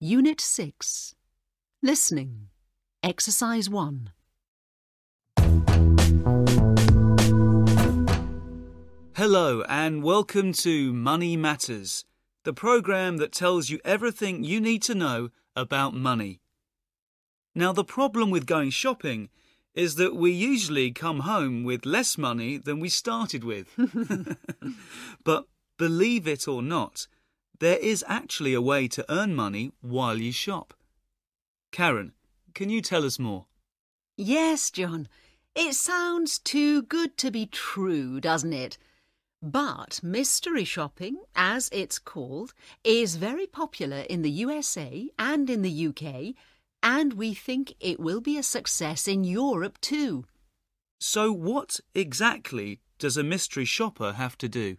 Unit 6 Listening Exercise 1 Hello and welcome to Money Matters, the program that tells you everything you need to know about money. Now, the problem with going shopping is that we usually come home with less money than we started with. but believe it or not, there is actually a way to earn money while you shop. Karen, can you tell us more? Yes, John. It sounds too good to be true, doesn't it? But mystery shopping, as it's called, is very popular in the USA and in the UK, and we think it will be a success in Europe too. So, what exactly does a mystery shopper have to do?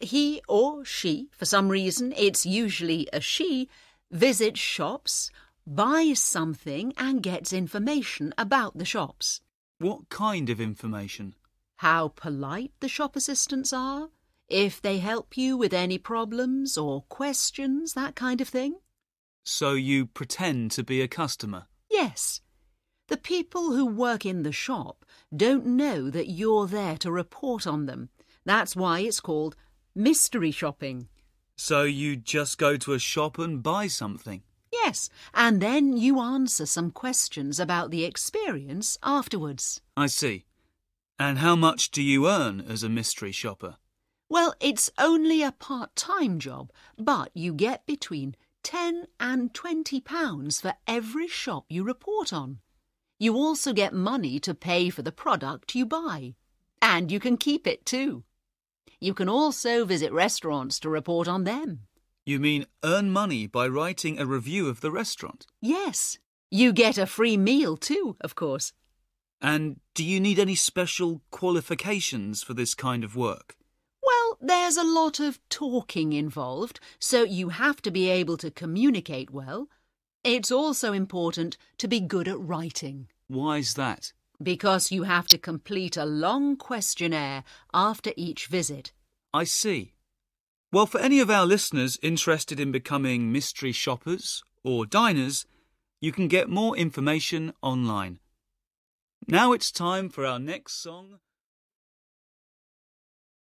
he or she, for some reason, it's usually a she, visits shops, buys something and gets information about the shops. What kind of information? How polite the shop assistants are, if they help you with any problems or questions, that kind of thing. So you pretend to be a customer? Yes. The people who work in the shop don't know that you're there to report on them. That's why it's called mystery shopping. So you just go to a shop and buy something? Yes, and then you answer some questions about the experience afterwards. I see. And how much do you earn as a mystery shopper? Well, it's only a part-time job, but you get between 10 and 20 pounds for every shop you report on. You also get money to pay for the product you buy. And you can keep it too. You can also visit restaurants to report on them. You mean earn money by writing a review of the restaurant? Yes. You get a free meal too, of course. And do you need any special qualifications for this kind of work? Well, there's a lot of talking involved, so you have to be able to communicate well. It's also important to be good at writing. Why is that? Because you have to complete a long questionnaire after each visit. I see. Well, for any of our listeners interested in becoming mystery shoppers or diners, you can get more information online. Now it's time for our next song.